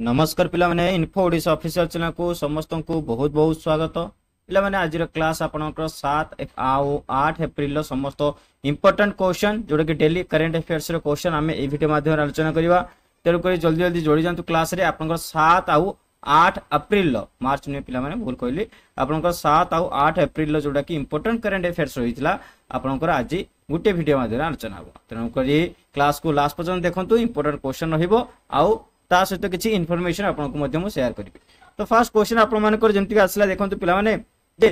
नमस्कार पे info Voda official channel को समस्त को बहुत बहुत स्वागत पे आज क्लास आप सात आउ आठ एप्रिल समस्त इंपोर्टां क्वेश्चन जो कि डेली करेन्ट अफेयर्स क्वेश्चन आम यीडियो मध्यम आलोचना करवा तेणुक जल्दी जल्दी जोड़ जातु क्लास रे आप सात आउ आठ एप्रिल मार्च नुह पे भूल कहली आप सात आउ आठ एप्रिल जोटा कि इंपोर्टां करेन्ट अफेयर्स रही आपंकर आज गोटे भिडियो मध्यम आलोचना हो तेणुक क्लास को लास्ट पर्यटन देखो इंपोर्टां क्वेश्चन रोज ତା ସହିତ କିଛି ଇନଫର୍ମେସନ ଆପଣଙ୍କୁ ମଧ୍ୟ ମୁଁ ସେୟାର କରିବି ତ ଫାର୍ଷ୍ଟ କ୍ୱେଶ୍ଚନ୍ ଆପଣମାନଙ୍କର ଯେମିତିକି ଆସିଲା ଦେଖନ୍ତୁ ପିଲାମାନେ ଯେ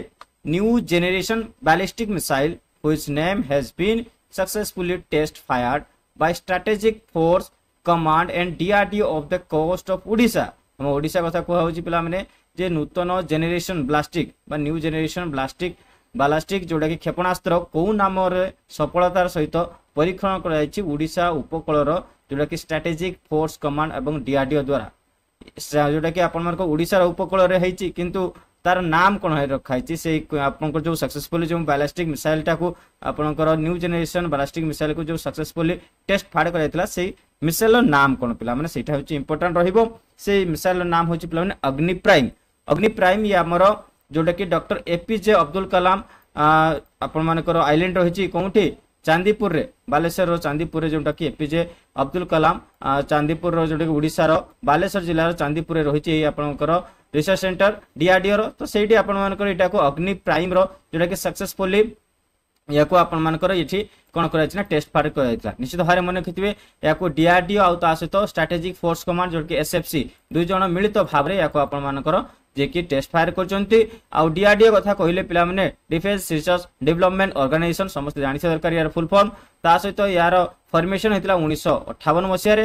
new generation ballistic missile whose name has been successfully test fired by strategic force command and DRDO of the coast of Odisha हम ओडिशा कथा कहूँ पे जे नूतन जेनेसन ब्लास्टिक न्यू जेनेसन ब्लास्टिक बालास्टिक जोटा कि क्षेपणास्त्र कौ नाम सफलतार सहित परीक्षण कर ओडिशा उपकूलर ଯେଉଁଟାକି ଷ୍ଟ୍ରାଟେଜିକ୍ ଫୋର୍ସ କମାଣ୍ଡ ଏବଂ ଡିଆର୍ଡିଓ ଦ୍ୱାରା ଯେଉଁଟାକି ଆପଣମାନଙ୍କ ଓଡ଼ିଶାର ଉପକୂଳରେ ହେଇଛି କିନ୍ତୁ ତାର ନାମ କ'ଣ ରଖାହେଇଛି ସେଇ ଆପଣଙ୍କର ଯେଉଁ ସକ୍ସେସଫୁଲି ଯେଉଁ ବାଲାଷ୍ଟିକ୍ ମିସାଇଲ୍ଟାକୁ ଆପଣଙ୍କର ନ୍ୟୁ ଜେନେରେସନ୍ ବାଲାଷ୍ଟିକ୍ ମିସାଇଲ୍କୁ ଯେଉଁ ସକ୍ସେସଫୁଲି ଟେଷ୍ଟ ଫାଡ଼ କରାଯାଇଥିଲା ସେଇ ମିସାଇଲ୍ର ନାମ କ'ଣ ପିଲାମାନେ ସେଇଟା ହେଉଛି ଇମ୍ପୋର୍ଟାଣ୍ଟ ରହିବ ସେଇ ମିସାଇଲ୍ର ନାମ ହେଉଛି ପିଲାମାନେ ଅଗ୍ନି ପ୍ରାଇମ୍ ଅଗ୍ନି ପ୍ରାଇମ୍ ଇଏ ଆମର ଯେଉଁଟାକି ଡକ୍ଟର ଏପିଜେ ଅବଦୁଲ କଲାମ ଆପଣମାନଙ୍କର ଆଇଲ୍ୟାଣ୍ଡ ରହିଛି କେଉଁଠି ଚାନ୍ଦିପୁରରେ ବାଲେଶ୍ୱରର ଚାନ୍ଦିପୁରରେ ଯେଉଁଟାକି ଏପିଜେ ଅବଦୁଲ କଲାମ ଚାନ୍ଦିପୁରର ଯେଉଁଟାକି ଓଡ଼ିଶାର ବାଲେଶ୍ୱର ଜିଲ୍ଲାର ଚାନ୍ଦିପୁରରେ ରହିଛି ଏହି ଆପଣଙ୍କର ରିସର୍ଚ୍ଚ ସେଣ୍ଟର ଡିଆର୍ଡିଓର ତ ସେଇଠି ଆପଣମାନଙ୍କର ଏଇଟାକୁ ଅଗ୍ନି ପ୍ରାଇମର ଯେଉଁଟାକି ସକ୍ସେସଫୁଲି ଏହାକୁ ଆପଣମାନଙ୍କର ଏଠି କ'ଣ କରାଯାଇଛି ନା ଟେଷ୍ଟ ପାର୍ଟ କରାଯାଇଥିଲା ନିଶ୍ଚିତ ଭାବରେ ମନେ ରଖିଥିବେ ଏହାକୁ ଡିଆର୍ଡିଓ ଆଉ ତା ସହିତ ଷ୍ଟ୍ରାଟେଜିକ୍ ଫୋର୍ସ କମାଣ୍ଡ ଯେଉଁଟାକି ଏସ୍ଏଫ୍ସି ଦୁଇ ଜଣ ମିଳିତ ଭାବରେ ଏହାକୁ ଆପଣମାନଙ୍କର ଯିଏକି ଟେଷ୍ଟ ଫାୟାର କରିଛନ୍ତି ଆଉ ଡିଆର୍ଡିଏ କଥା କହିଲେ ପିଲାମାନେ ଡିଫେନ୍ସ ରିସର୍ଚ୍ଚ ଡେଭଲପମେଣ୍ଟ ଅର୍ଗାନାଇଜେସନ ସମସ୍ତେ ଜାଣିଥିବା ଦରକାର ଏହାର ଫୁଲ୍ ଫର୍ମ ତା ସହିତ ଏହାର ଫର୍ମେସନ ହେଇଥିଲା ଉଣେଇଶହ ଅଠାବନ ମସିହାରେ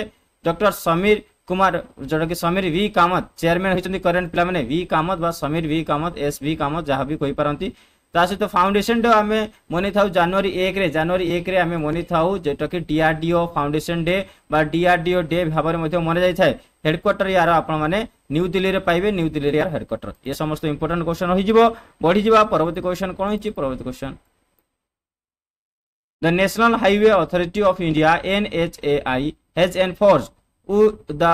ଡକ୍ଟର ସମୀର କୁମାର ଯେଉଁଟାକି ସମୀର ଭି କାମତ ଚେୟାରମ୍ୟାନ୍ ହୋଇଛନ୍ତି କରେଣ୍ଟ ପିଲାମାନେ ଭି କାମତ ବା ସମୀର ଭି କାମତ ଏସ୍ ଭି କାମତ ଯାହା ବି କହିପାରନ୍ତି ତା ସହିତ ଫାଉଣ୍ଡେସନ ଆମେ ମନେଇଥାଉ ଜାନୁଆରୀ ଏକରେ ଜାନୁଆରୀ ଏକରେ ଆମେ ମନେଇଥାଉ ଯେଉଁଟାକି ଡିଆର୍ଡିଓ ଫାଉଣ୍ଡେସନ୍ ଡେ ବା ଡିଆର୍ଡିଓ ଡେ ଭାବରେ ମଧ୍ୟ ମନାଯାଇଥାଏ ହେଡକ୍ୱାର୍ଟର ଏହାର ଆପଣମାନେ ନ୍ୟୁ ଦିଲ୍ଲୀରେ ପାଇବେ ନ୍ୟୁ ଦିଲ୍ଲୀରେ ୟାର ହେଡକ୍ୱାର୍ଟର ଏ ସମସ୍ତ ଇମ୍ପୋର୍ଟାଣ୍ଟ କ୍ୱେଶ୍ଚନ ହୋଇଯିବ ବଢ଼ିଯିବା ପରବର୍ତ୍ତୀ କ୍ୱେଶ୍ଚନ କ'ଣ ହେଇଛି ପରବର୍ତ୍ତୀ question The National Highway Authority of India NHAI has enforced the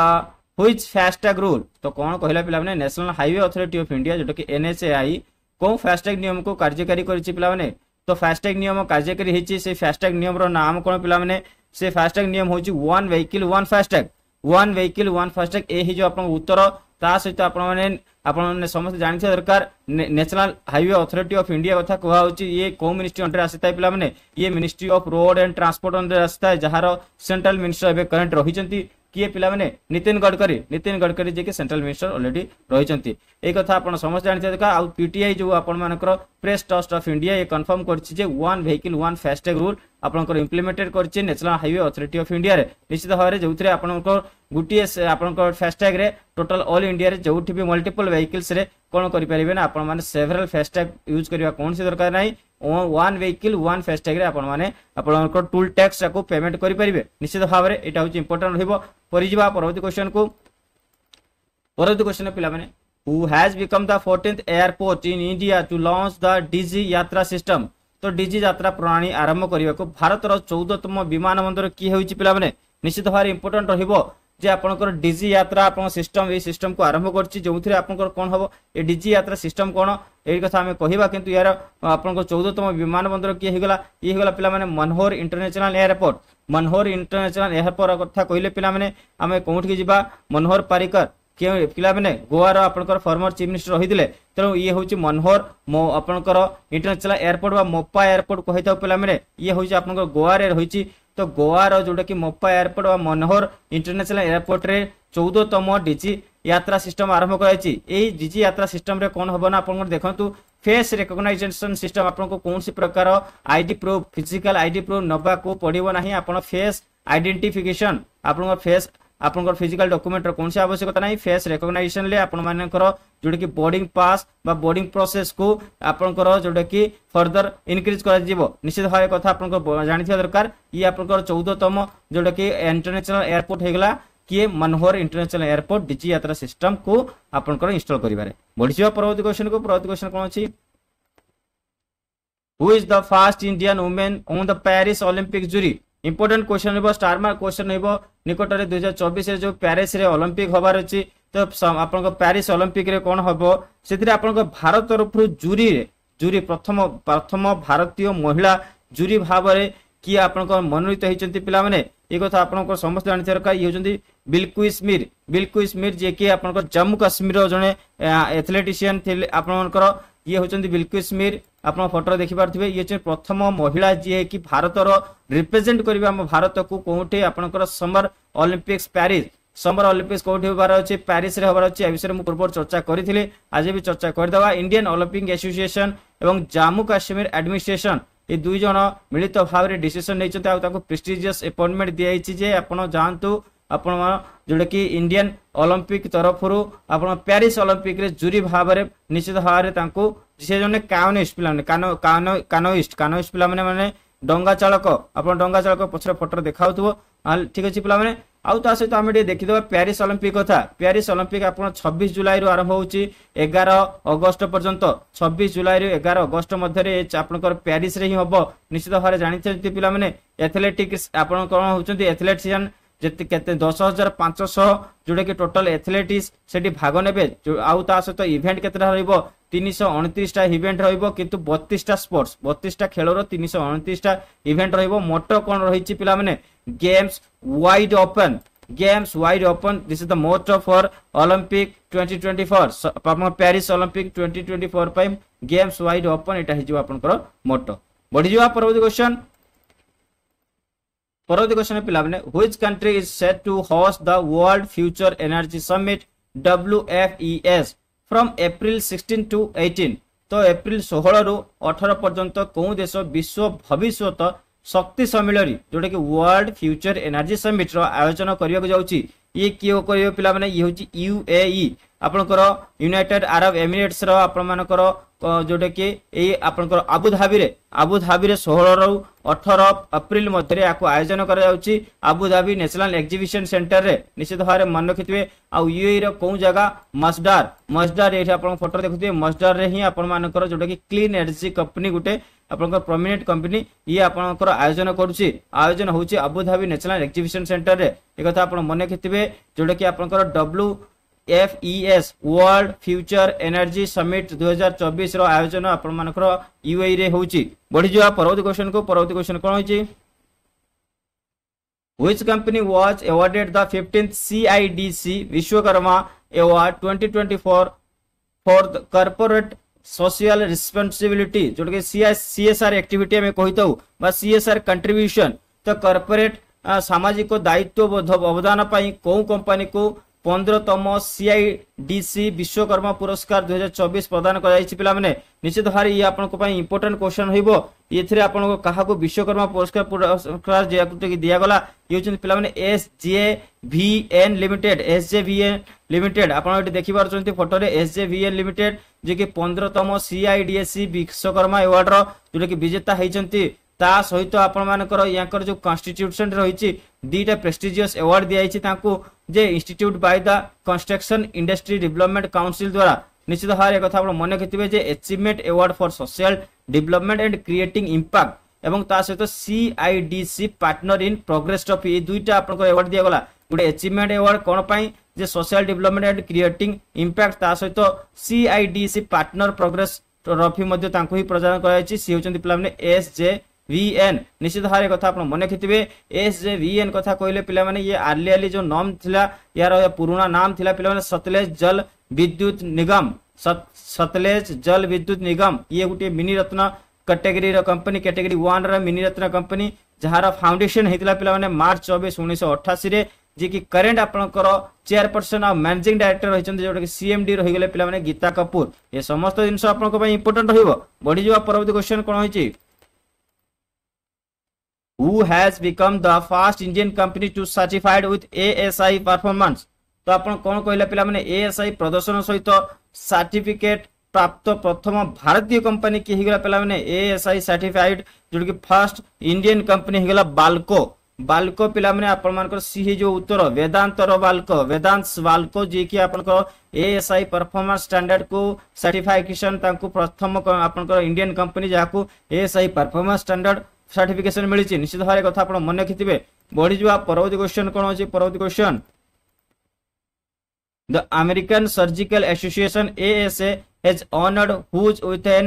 which fast tag rule. तो कौन कहला पिला ने National Highway Authority of India जोटा कि NHAI कौ फास्टैग निम को कार्यकारी कर पाने तो फास्टैग निम कार्यकारी होती से फास्टैग निमर नाम कौन पाने से फास्टैग निम हूँ one vehicle one FASTag one vehicle one FASTag यही आप उत्तर सहित आपने समस्त जानते दरकार National Highway Authority of India कथा कहा ये कौ मिनिस्ट्री अंडर आए पे ये ministry of road and transport under आसता है जहाँ सेन्ट्राल मिनिस्टर एवं करेन्ट रही କିଏ ପିଲାମାନେ ନିତିନ ଗଡ଼କରୀ ନିତିନ ଗଡ଼କରୀ ଯିଏକି ସେଣ୍ଟ୍ରାଲ ମିନିଷ୍ଟର ଅଲରେଡି ରହିଛନ୍ତି ଏହି କଥା ଆପଣ ସମସ୍ତେ ଜାଣିଥିବା ଦେଖା ଆଉ ପିଟିଆଇ ଯେଉଁ ଆପଣମାନଙ୍କର ପ୍ରେସ୍ ଟ୍ରଷ୍ଟ ଅଫ୍ ଇଣ୍ଡିଆ ଏ କନଫର୍ମ କରିଛି ଯେ one vehicle one FASTag rule ଆପଣଙ୍କର ଇମ୍ପ୍ଲିମେଣ୍ଟେଡ୍ କରିଛି ନ୍ୟାସନାଲ୍ ହାଇୱେ ଅଥରିଟି ଅଫ୍ ଇଣ୍ଡିଆରେ ନିଶ୍ଚିତ ଭାବରେ ଯେଉଁଥିରେ ଆପଣଙ୍କ ଗୋଟିଏ ଆପଣଙ୍କ ଫାଷ୍ଟଟ୍ୟାଗ୍ରେ ଟୋଟାଲ୍ ଅଲ୍ ଇଣ୍ଡିଆରେ ଯେଉଁଠି ବି ମଲ୍ଟିପଲ୍ ଭେହିକିଲ୍ସରେ କ'ଣ କରିପାରିବେ ନା ଆପଣମାନେ ସେଭରାଲ୍ ଫାଷ୍ଟଟ୍ୟାଗ୍ ୟୁଜ୍ କରିବା କୌଣସି ଦରକାର ନାହିଁ ୱାନ୍ ଭେହିକିଲ୍ ୱାନ୍ ଫାସ୍ଟ୍ୟାଗ୍ରେ ଆପଣମାନେ ଆପଣଙ୍କର ଟୁଲ୍ ଟ୍ୟାକ୍ସଟାକୁ ପେମେଣ୍ଟ କରିପାରିବେ ନିଶ୍ଚିତ ଭାବରେ ଏଇଟା ହେଉଛି ଇମ୍ପୋର୍ଟାଣ୍ଟ ରହିବ ପରିଯିବା ପରବର୍ତ୍ତୀ କ୍ୱେଶ୍ଚନ୍କୁ ପରବର୍ତ୍ତୀ କ୍ୱେଶ୍ଚନ୍ ପିଲାମାନେ who has become the 14th airport in India to launch the DG यात्रा system तो DG यात्रा प्रणाली आरंभ करने को भारत चौदहतम विमान बंदर किए हो पाने निश्चित भाव इम्पोर्टां रोक যে আপনার ডিজি যাত্রা আপনার সিষ্টম এই সিষ্টমকে আরম্ভ করছি যে আপনার কম হব এই ডিজি যাত্রা সিষ্টম কোণ এই কথা আমি কহবা কিন্তু ইয়ার আপনার চৌদতম বিমানবন্দর কি হয়ে গলা ইয়ে হয়ে গলা পিলা মানে Manohar international airport Manohar international airport কথা কহিলে পিলা মানে আমি কোটি যা মনহোর পারিকর କେଉଁ ପିଲାମାନେ ଗୋଆର ଆପଣଙ୍କର ଫର୍ମର ଚିଫ୍ ମିନିଷ୍ଟର ରହିଥିଲେ ତେଣୁ ଇଏ ହେଉଛି ମନୋହର ଆପଣଙ୍କର ଇଣ୍ଟରନ୍ୟାସନାଲ ଏୟାରପୋର୍ଟ ବା ମୋପା ଏୟାରପୋର୍ଟ କହିଥାଉ ପିଲାମାନେ ଇଏ ହେଉଛି ଆପଣଙ୍କର ଗୋଆରେ ରହିଛି ତ ଗୋଆର ଯେଉଁଟାକି ମୋପା ଏୟାରପୋର୍ଟ ବା ମନୋହର ଇଣ୍ଟରନ୍ୟାସନାଲ ଏୟାରପୋର୍ଟରେ ଚଉଦତମ ଡିଜି ଯାତ୍ରା ସିଷ୍ଟମ ଆରମ୍ଭ କରାଯାଇଛି ଏହି ଡିଜି ଯାତ୍ରା ସିଷ୍ଟମରେ କ'ଣ ହେବ ନା ଆପଣଙ୍କର ଦେଖନ୍ତୁ ଫେସ୍ ରେକଗ୍ନାଇଜେସନ୍ ସିଷ୍ଟମ ଆପଣଙ୍କୁ କୌଣସି ପ୍ରକାର ID proof physical ID proof ନେବାକୁ ପଡ଼ିବ ନାହିଁ ଆପଣ ଫେସ୍ ଆଇଡେଣ୍ଟିଫିକେସନ୍ ଆପଣଙ୍କ ଫେସ୍ আপনক ফিজিক্যাল ডকুমেন্টৰ কোনসা আৱশ্যকতা নাই ফেচ ৰেকগনিজেশ্বন লৈ আপোন মান কৰে যি কি বৰ্ডিং পাস বা বৰ্ডিং প্ৰচেছ কো আপোনকৰ যি কি ফৰ্দাৰ ইনক্ৰীজ কৰা জিবো নিৰ্দিষ্ট হয় কথা আপোনক জানিত থকাৰ দরকার ই আপোনক 14 তম যি কি ইন্টাৰনেছional এৰপৰ্ট হেগলা কি Manohar international airport Digi Yatra system কো আপোনকৰ ইনষ্টল কৰিবারে বৰ্ডিবা পৰ্বতিকোচন কো প্ৰতিকোচন কো আছে who is the first Indian women on the Paris Olympic জৰি ইম্পৰটেন্ট কোচন হিবো স্টারমা কোচন হিবো निकटले दुई हजार चौबिस प्यारिसे अलम्पिक हवार प्यारिस भारत तरफ जुरी जुरी प्रथम प्रथम भारतीय महिला जुरी भाव आ मनोन है पहिला य कथा अब समस्तो जान्छ ବିଲକୁଇସ୍ମିର ବିଲକୁଇସ୍ମିର ଯିଏକି ଆପଣଙ୍କର ଜମ୍ମୁ କାଶ୍ମୀରର ଜଣେ ଏଥଲେଟିସିଆନ୍ ଥିଲେ ଆପଣଙ୍କର ଇଏ ହେଉଛନ୍ତି ବିଲକୁଇସ୍ମିର ଆପଣ ଫଟୋରେ ଦେଖିପାରୁଥିବେ ଇଏ ହେଉଛନ୍ତି ପ୍ରଥମ ମହିଳା ଯିଏକି ଭାରତର ରିପ୍ରେଜେଣ୍ଟ କରିବେ ଆମ ଭାରତକୁ କେଉଁଠି ଆପଣଙ୍କର summer Olympics Paris summer Olympics କେଉଁଠି ହେବାର ଅଛି ପ୍ୟାରିସରେ ହେବାର ଅଛି ଏ ବିଷୟରେ ମୁଁ ପୂର୍ବରୁ ଚର୍ଚ୍ଚା କରିଥିଲି ଆଜି ବି ଚର୍ଚ୍ଚା କରିଦେବା ଇଣ୍ଡିଆନ୍ ଅଲିମ୍ପିକ୍ ଆସୋସିଏସନ୍ ଏବଂ ଜାମ୍ମୁ କାଶ୍ମୀର ଆଡମିନିଷ୍ଟ୍ରେସନ୍ ଏ ଦୁଇ ଜଣ ମିଳିତ ଭାବରେ ଡିସିସନ୍ ନେଇଛନ୍ତି ଆଉ ତାଙ୍କୁ ପ୍ରେଷ୍ଟିଜିୟସ୍ ଆପଏଣ୍ଟମେଣ୍ଟ ଦିଆଯାଇଛି ଯେ ଆପଣ ଯାଆନ୍ତୁ ଆପଣ ଯେଉଁଟାକି ଇଣ୍ଡିଆନ୍ ଅଲମ୍ପିକ୍ ତରଫରୁ ଆପଣ ପ୍ୟାରିସ୍ ଅଲମ୍ପିକ୍ରେ ଜୁରି ଭାବରେ ନିଶ୍ଚିତ ଭାବରେ ତାଙ୍କୁ ସେ ଜଣେ କାଉନିଷ୍ଟ ପିଲାମାନେ କାନ କାନ କାନୋଇଷ୍ଟ କାନୋଇଷ୍ଟ ପିଲାମାନେ ମାନେ ଡଙ୍ଗା ଚାଳକ ଆପଣ ଡଙ୍ଗା ଚାଳକ ପଛରେ ଫଟୋରେ ଦେଖାଉଥିବ ଠିକ୍ ଅଛି ପିଲାମାନେ ଆଉ ତା ସହିତ ଆମେ ଟିକେ ଦେଖିଦେବା ପ୍ୟାରିସ୍ ଅଲମ୍ପିକ୍ କଥା ପ୍ୟାରିସ୍ ଅଲମ୍ପିକ୍ ଆପଣ ଛବିଶ ଜୁଲାଇରୁ ଆରମ୍ଭ ହେଉଛି ଏଗାର ଅଗଷ୍ଟ ପର୍ଯ୍ୟନ୍ତ ଛବିଶ ଜୁଲାଇରୁ ଏଗାର ଅଗଷ୍ଟ ମଧ୍ୟରେ ଆପଣଙ୍କର ପ୍ୟାରିସ୍ରେ ହିଁ ହେବ ନିଶ୍ଚିତ ଭାବରେ ଜାଣିଛନ୍ତି ପିଲାମାନେ ଏଥଲେଟିକ୍ସ ଆପଣ କ'ଣ ହେଉଛନ୍ତି ଏଥଲେଟିସିଆନ୍ ଯେତେ କେତେ ଦଶ ହଜାର ପାଞ୍ଚଶହ ଯୋଉଟାକି ଟୋଟାଲ ଏଥଲେଟିକ୍ସ ସେଠି ଭାଗ ନେବେ ଆଉ ତା ସହିତ ଇଭେଣ୍ଟ କେତେଟା ରହିବ ତିନିଶହ ଅଣତିରିଶଟା ଇଭେଣ୍ଟ ରହିବ କିନ୍ତୁ ବତିଶଟା ସ୍ପୋର୍ଟସ ବତିଶଟା ଖେଳର ତିନିଶହ ଅଣତିରିଶଟା ଇଭେଣ୍ଟ ରହିବ ମୋଟ କ'ଣ ରହିଛି ପିଲାମାନେ games wide open games wide open this is the motto for olympic 2024 so, paris olympic 2024 ପାଇଁ games wide open ଏଟା ହେଇଯିବ ଆପଣଙ୍କର ମୋଟ ବଢିଯିବା ପରବର୍ତ୍ତୀ କ୍ୱେଶ୍ଚନ পরবর্তী কোশ্চেনে পেলাম which country is set to host the World Future Energy Summit W F E S from April sixteen to eighteen তো এপ্রিল ষোহরু অঠর পর্যন্ত কেউ দেশ বিশ্ব ভবিষ্যত শক্তি সম্মিলনী ଯେଉଁଟାକି ୱାର୍ଲଡ ଫ୍ୟୁଚର ଏନର୍ଜି ସମିଟ୍ର ଆୟୋଜନ କରିବାକୁ ଯାଉଛି ଇଏ କିଏ କରିବେ ପିଲାମାନେ ଇଏ ହେଉଛି ୟୁ ଏ ଇ ଆପଣଙ୍କର ୟୁନାଇଟେଡ୍ ଆରବ ଏମିରେଟ୍ସର ଆପଣମାନଙ୍କର ଯେଉଁଟାକି ଏଇ ଆପଣଙ୍କର ଆବୁଧାବିରେ ଆବୁଧାବିରେ ଷୋହଳରୁ ଅଠର ଏପ୍ରିଲ ମଧ୍ୟରେ ଏହାକୁ ଆୟୋଜନ କରାଯାଉଛି ଆବୁଧାବି ନ୍ୟାସନାଲ ଏକ୍ଜିବିସନ ସେଣ୍ଟରରେ ନିଶ୍ଚିତ ଭାବରେ ମନେ ରଖିଥିବେ ଆଉ ୟୁଏଇର କେଉଁ ଜାଗା ମସଡାର ମସଡାର ଏଠି ଆପଣ ଫଟୋ ଦେଖୁଥିବେ ମସଡାରରେ ହିଁ ଆପଣମାନଙ୍କର ଯେଉଁଟାକି କ୍ଲିନ୍ ଏନର୍ଜି କମ୍ପାନୀ ଗୋଟେ ଆପଣଙ୍କର ପ୍ରମିନେଣ୍ଟ କମ୍ପାନୀ ଇଏ ଆପଣଙ୍କର ଆୟୋଜନ କରୁଛି ଆୟୋଜନ ହେଉଛି ଆବୁଧାବି ନ୍ୟାସନାଲ ଏକ୍ଜିବିସନ ସେଣ୍ଟରରେ एक मन रखिथे जोटा कि आप W F ES World Future Energy Summit 2024 हजार चबीस रोजन आपण मान युआई रे हूँ बढ़ीजा परवर्त क्वेश्चन को परवर्त क्वेश्चन कौन होगी which company was awarded the fifteen C I D C Vishwakarma award twenty four for corporate social responsibility जो सी एस आर एक्टिविटी कही तो कर्पोरेट ସାମାଜିକ ଦାୟିତ୍ୱବୋଧ ଅବଦାନ ପାଇଁ କେଉଁ କମ୍ପାନୀକୁ ପନ୍ଦରତମ ସିଆଇଡିସି ବିଶ୍ୱକର୍ମା ପୁରସ୍କାର ଦୁଇ ହଜାର ଚବିଶ ପ୍ରଦାନ କରାଯାଇଛି ପିଲାମାନେ ନିଶ୍ଚିତ ଭାବରେ ଇଏ ଆପଣଙ୍କ ପାଇଁ ଇମ୍ପୋର୍ଟାଣ୍ଟ କ୍ୱେଶ୍ଚନ୍ ହେବ ଏଥିରେ ଆପଣଙ୍କ କାହାକୁ ବିଶ୍ୱକର୍ମା ପୁରସ୍କାର ପୁରସ୍କାର ଯାହାକୁ ଦିଆଗଲା ଇଏ ହେଉଛନ୍ତି ପିଲାମାନେ S J V N limited S J V N limited ଆପଣ ଏଠି ଦେଖିପାରୁଛନ୍ତି ଫଟୋରେ S J V N limited ଯିଏକି ପନ୍ଦରତମ ସିଆଇଡିଏସି ବିଶ୍ୱକର୍ମା ଆୱାର୍ଡର ଯୋଉଟାକି ବିଜେତା ହେଇଛନ୍ତି ତା ସହିତ ଆପଣମାନଙ୍କର ୟାଙ୍କର ଯେଉଁ କନଷ୍ଟିଚ୍ୟୁସନ୍ ରହିଛି ଦୁଇଟା ପ୍ରେଷ୍ଟିଜିୟସ୍ ଆୱାର୍ଡ ଦିଆଯାଇଛି ତାଙ୍କୁ ଯେ institute by the construction industry development council ଦ୍ୱାରା ନିଶ୍ଚିତ ଭାବରେ କଥା ଆପଣ ମନେ ରଖିଥିବେ ଯେ achievement award for social development and creating impact ଏବଂ ତା ସହିତ CIDC partner in progress trophy ଏଇ ଦୁଇଟା ଆପଣଙ୍କର ଆୱାର୍ଡ ଦିଆଗଲା ଗୋଟେ ଏଚିଭମେଣ୍ଟ ଆୱାର୍ଡ କ'ଣ ପାଇଁ ଯେ social development and creating impact ତା ସହିତ ସିଆଇଡିସି ପାର୍ଟନର ପ୍ରୋଗ୍ରେସ୍ ଟ୍ରଫି ମଧ୍ୟ ତାଙ୍କୁ ହିଁ ପ୍ରଦାନ କରାଯାଇଛି ସେ ହେଉଛନ୍ତି ପିଲାମାନେ ଏସ୍ ଜେ ଭିଏନ୍ ନିଶ୍ଚିତ ଭାବରେ କଥା ଆପଣ ମନେ ରଖିଥିବେ ଏସ୍ ଜେ ଭିଏନ୍ କଥା କହିଲେ ପିଲାମାନେ ଇଏ ଆର୍ଲିଆଲି ଯେଉଁ ନମ୍ ଥିଲା ୟାର ପୁରୁଣା ନାମ ଥିଲା ପିଲାମାନେ ସତଲେଜ ଜଲ ବିଦ୍ୟୁତ ନିଗମ ସତଲେଜ ଜଲ ବିଦ୍ୟୁତ ନିଗମ ଇଏ ଗୋଟିଏ ମିନି ରତ୍ନ କ୍ୟାଟେଗୋରୀର କମ୍ପାନୀ କ୍ୟାଟେଗୋରୀ ୱାନ୍ର ମିନି ରତ୍ନ କମ୍ପାନୀ ଯାହାର ଫାଉଣ୍ଡେସନ୍ ହେଇଥିଲା ପିଲାମାନେ ମାର୍ଚ୍ଚ ଚବିଶ ଉଣେଇଶହ ଅଠାଅଶୀରେ ଯିଏକି କରେଣ୍ଟ ଆପଣଙ୍କର ଚେୟାରପର୍ସନ୍ ଆଉ ମ୍ୟାନେଜିଂ ଡାଇରେକ୍ଟର ରହିଛନ୍ତି ଯେଉଁଟାକି ସିଏମ୍ଡି ରହିଗଲେ ପିଲାମାନେ ଗୀତା କପୁର ଏ ସମସ୍ତ ଜିନିଷ ଆପଣଙ୍କ ପାଇଁ ଇମ୍ପୋର୍ଟାଣ୍ଟ ରହିବ ବଢିଯିବା ପରବର୍ତ୍ତୀ କ୍ୱେଶ୍ଚନ୍ କ'ଣ ହେଇଛି who has become the first indian company to certified with asi performance to apan kon kahila pila mane asi pradarshan sahit certificate प्राप्त प्रथम भारतीय कंपनी की हिगला पहला मैंने एएसआई सर्टिफाइड जो कि फर्स्ट इंडियन कंपनी हिगला बालको बाल्को पहला मैंने आप अपमान कर सी जो उत्तर वेदांत और बालको वेदांत बालको जी की आप अपन को एएसआई परफॉर्मेंस स्टैंडर्ड को सर्टिफिकेशन तंग प्रथम अपन इंडियन कंपनी जहाँ को एएसआई परफॉर्मेंस स्टैंडर्ड সার্টিফিকেসন মিছে নিশ্চিত ভাবে কথা আপনার মনে बढ़ी जा परवर्त क्वेश्चन कौन অনেক परवर्त question the American Surgical Association ASA has honoured whom with an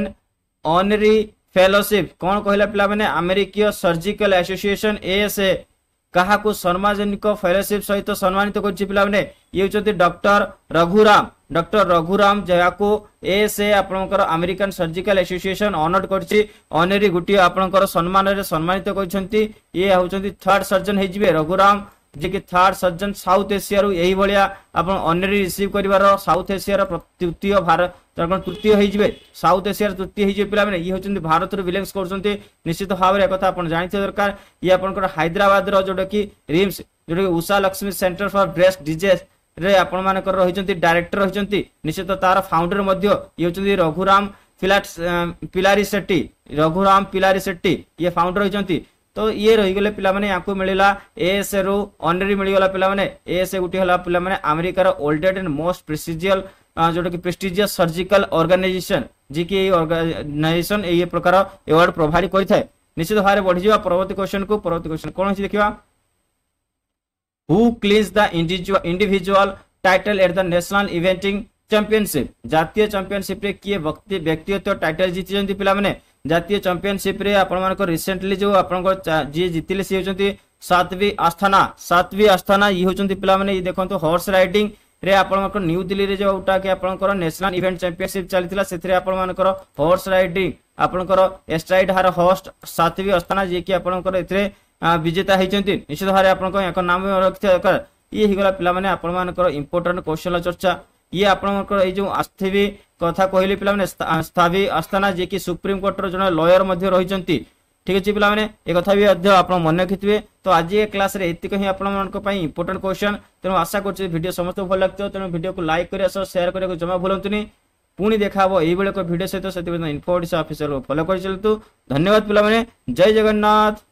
honorary fellowship कौन कहला पे मैंने अमेरिकीय सर्जिकल एस ए क्या सार्वजनिक फेलोशिप सहित सम्मानित कर ये रघुराम डॉक्टर रघुराम जया को एएसए आपण आमेरिकन सर्जिकल एसोसिएशन अनर्ड करनेरी गोटे आपणकर सम्मान में सम्मानित करते ये हूँ थर्ड सर्जन हो Raghuram ji third surgeon South Asia यही भाया आप रिसीव कर साउथ एशिया तृतीय भारत तृतीय होते साउथ एशिया तृतीय हो पाने ये हूँ भारत बिलंगस करश्चित भाव एक जानते दरकार ये आप हाइद्राबर जोटा कि रिम्स जो Usha Lakshmi centre for breast disease आपण मान रही डायरेक्टर रही निश्चित तार फाउंडर ये रघुराम पिलाट पिलारी सेट्टी रघुराम पिलारी सेट्टी ये फाउंडर रही तो ये रही गले पे मिलला एएसए रु अनरी मिलगला पे एएसए गोटे पे आमेरिकार ओल्डेड एंड मोस्ट प्रिजियल जोटा कि प्रेस्टिजिय सर्जिकल अर्गानाइजेसन जी की अर्गानाइजेसन ये प्रकार एवार्ड प्रोभाइड करें निश्चित भाव बढ़ी बढ़ जावा परवर्त क्वेश्चन को परवर्त क्वेश्चन कौन देखा who clinched the individual title at the national eventing championship ଜାତୀୟ ଚାମ୍ପିଅନସିପ୍ରେ କିଏ ବ୍ୟକ୍ତି ବ୍ୟକ୍ତିଗତ ଟାଇଟଲ୍ ଜିତିଛନ୍ତି ପିଲାମାନେ ଜାତୀୟ ଚାମ୍ପିଅନସିପ୍ରେ ଆପଣମାନଙ୍କ ରିସେଣ୍ଟଲି ଯେଉଁ ଆପଣଙ୍କ ଯିଏ ଜିତିଲେ ସିଏ ହେଉଛନ୍ତି ସାତବି ଆସ୍ଥାନା ସାତବି ଆସ୍ଥାନା ଇଏ ହେଉଛନ୍ତି ପିଲାମାନେ ଇଏ ଦେଖନ୍ତୁ ହର୍ସ ରାଇଡିଂ ରେ ଆପଣଙ୍କ ନ୍ୟୁ ଦିଲ୍ଲୀରେ ଯେଉଁଟାକି ଆପଣଙ୍କର ନ୍ୟାସନାଲ୍ ଇଭେଣ୍ଟ ଚାମ୍ପିଅନସିପ୍ ଚାଲିଥିଲା ସେଥିରେ ଆପଣମାନଙ୍କର ହର୍ସ ରାଇଡିଂ ଆପଣଙ୍କର ଏଷ୍ଟ୍ରାଇଡ୍ ହାର ହର୍ସ ସାତବି ଆସ୍ଥାନା ଯିଏକି ଆପଣଙ୍କର ଏଥିରେ ବିଜେତା ହୋଇଛନ୍ତି ନିଶ୍ଚିତ ଭାବରେ ଆପଣଙ୍କ ଏକ ନାମ ରଖିଥିବା ଦରକାର ଇଏ ହେଇଗଲା ପିଲାମାନେ ଆପଣମାନଙ୍କର ଇମ୍ପୋର୍ଟାଣ୍ଟ କୌଶଳ ଚର୍ଚ୍ଚା ଇଏ ଆପଣଙ୍କର ଏଇ ଯେଉଁ ଆସ୍ଥିବି କଥା କହିଲେ ପିଲାମାନେ ସ୍ଥାବି ଆସ୍ଥାନା ଯିଏକି ସୁପ୍ରିମକୋର୍ଟର ଜଣେ ଲୟର ମଧ୍ୟ ରହିଛନ୍ତି ଠିକ ଅଛି ପିଲାମାନେ ଏ କଥା ବି ମଧ୍ୟ ଆପଣ ମନେ ରଖିଥିବେ ତ ଆଜି ଏ କ୍ଲାସରେ ଏତିକି ହିଁ ଆପଣମାନଙ୍କ ପାଇଁ ଇମ୍ପୋର୍ଟାଣ୍ଟ କ୍ୱେଶ୍ଚନ୍ ତେଣୁ ଆଶା କରୁଛି ଭିଡ଼ିଓ ସମସ୍ତଙ୍କୁ ଭଲ ଲାଗିଥିବ ତେଣୁ ଭିଡ଼ିଓକୁ ଲାଇକ୍ କରିବା ସହ ସେୟାର କରିବାକୁ ଜମା ଭୁଲନ୍ତୁନି ପୁଣି ଦେଖାହବ ଏଇଭଳି ଏକ ଭିଡ଼ିଓ ସହିତ ସେଥିପାଇଁ ଇନ୍ଫୋ ଓଡ଼ିଶା ଅଫିସରକୁ ଫଲୋ କରିଚାଲନ୍ତୁ ଧନ୍ୟବାଦ ପିଲାମାନେ ଜୟ ଜଗନ୍ନାଥ